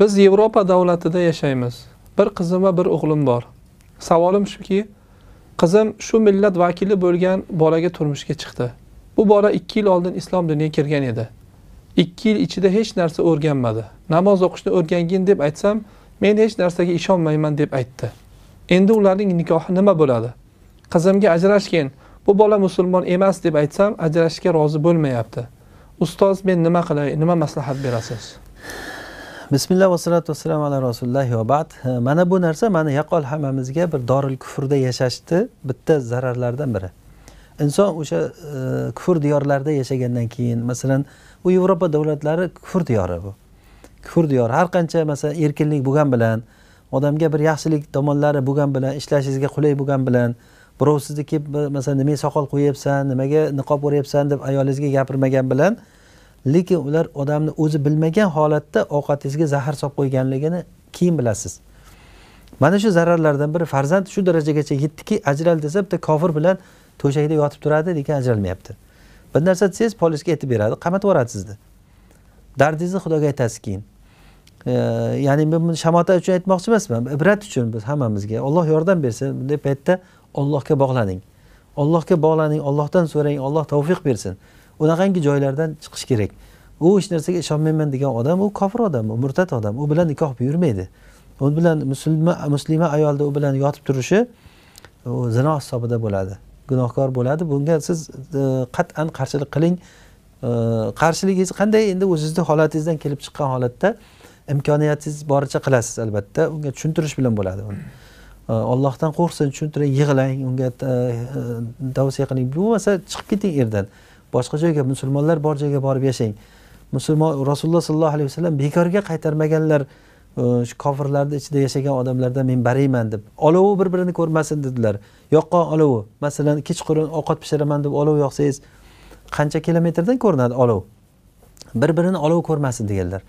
biz yevropa davlatida yashaymiz bir qizim va bir o'g'lim bor savolim shuki qizim shu millat vakili bo'lgan bolaga turmushga chiqdi bu bola ikki yil oldin islom diniga kirgan edi ikki yil ichida hech narsa o'rganmadi namoz o'qishni o'rgangin deb aytsam men hech narsaga ishonmayman deb aytdi endi ularning nikohi nima bo'ladi qizimga ajrashgin bu bola musulmon emas deb aytsam ajrashishga rozi bo'lmayapti ustoz men nima qilay nima maslahat berasiz bismillah vassalatu vassalamu ala rasululloh va bad mana bu narsa mana yaqol hammamizga bir doril kufrda yashashni bitta zararlardan biri inson o'sha e, kufr diyorlarida yashagandan keyin masalan u yevropa davlatlari kufr diyori bu kufr diyori har qancha masalan erkinlik bo'lgani bilan odamga bir yaxshilik tomonlari bo'lgani bilan ishlashingizga qulay bo'lgani bilan birov sizni kelib masalan nimaga soqol qo'yyapsan nimaga niqob o'ryapsan deb ayolingizga gapirmagan bilan lekin ular odamni o'zi bilmagan holatda ovqatingizga zahar solib qo'yganligini keyin bilasiz mana shu zararlardan biri farzand shu darajagacha yetdiki ajral desa bitta kofir bilan to'shakda yotib turadi lekin ajralmayapti bir narsa desangiz polisga aytib beradi qamatib yuboradi sizni dardingizni xudoga aytasiz keyin e, ya'ni men buni shamota uchun aytmoqchi emasman ibrat uchun biz hammamizga olloh yordam bersin bunday paytda ollohga bog'laning ollohga bog'laning ollohdan so'rang olloh tavfiq bersin unaqangi joylardan chiqish kerak u hech narsaga ishonmayman degan odam u kofir odam u murtad odam u bilan nikoh buyurmaydi u bilan musulma muslima ayolni u bilan yotib turishi u zino hisobida bo'ladi gunohkor bo'ladi bunga siz e, qat'an qarshilik qiling e, qarshiligingiz qanday endi o'zizni holatingizdan kelib chiqqan holatda imkoniyatingiz boricha qilasiz albatta unga tushuntirish bilan bo'ladi uni ollohdan e, qo'rqsin tushuntiring yig'lang unga tavsiya qiling bo'lmasa chiqib keting erdan boshqa joyga musulmonlar bor joyga borib yashang musulmon rasululloh sollallohu alayhi vasallam bekorga qaytarmaganlar e, shu kofirlarni ichida yashagan odamlardan men bariyman deb olovi bir birini ko'rmasin dedilar yoqqan olovi masalan kechqurun ovqat pishiraman deb olov yoqsangiz qancha kilometrdan ko'rinadi olov bir birini olov ko'rmasin deganlar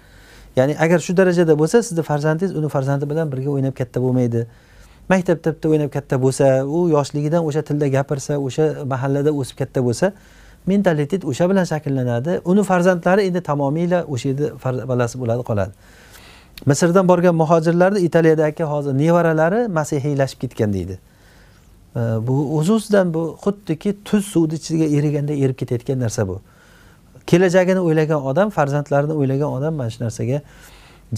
ya'ni agar shu darajada bo'lsa sizni farzandingiz uni farzandi bilan birga o'ynab katta bo'lmaydi maktabda bitta o'ynab katta bo'lsa u yoshligidan o'sha tilda gapirsa o'sha mahallada o'sib katta bo'lsa mentalitet o'sha bilan shakllanadi uni farzandlari endi tamomiyla o'sha yerni bolasi bo'ladi qoladi misrdan borgan muhojirlarni italiyadagi hozir nevaralari masihiylashib ketgan deydi bu o'z o'zidan bu xuddiki tuz suvni ichiga eriganda erib ketayotgan narsa bu kelajagini o'ylagan odam farzandlarini o'ylagan odam mana shu narsaga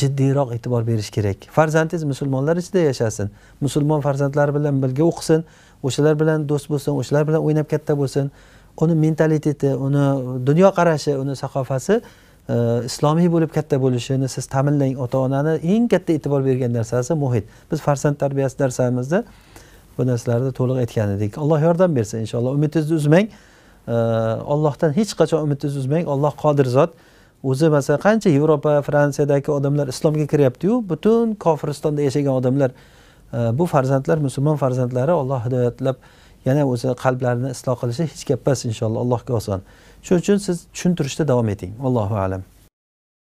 jiddiyroq e'tibor berish kerak farzandingiz musulmonlar ichida yashasin musulmon farzandlari bilan birga o'qisin o'shalar bilan do'st bo'lsin o'shalar bilan o'ynab katta bo'lsin uni mentaliteti uni dunyoqarashi uni saqofasi e, islomiy bo'lib katta bo'lishini siz ta'minlang ota onani eng katta e'tibor bergan narsasi muhit biz farzand tarbiyasi darsimizda bu narsalarni to'liq aytgan edik alloh yordam bersin inshaalloh umidingizni uzmang ollohdan e, hech qachon umidingizni uzmang olloh qodir zot o'zi masalan qancha yevropa fransiyadagi odamlar islomga kiryaptiyu butun kofiristonda yashagan odamlar e, bu farzandlar musulmon farzandlari olloh hidoyatlab yana o'zi qalblarini isloh qilishi hech gap emas inshaalloh allohga oson shuning uchun siz tushuntirishda davom eting allohu alam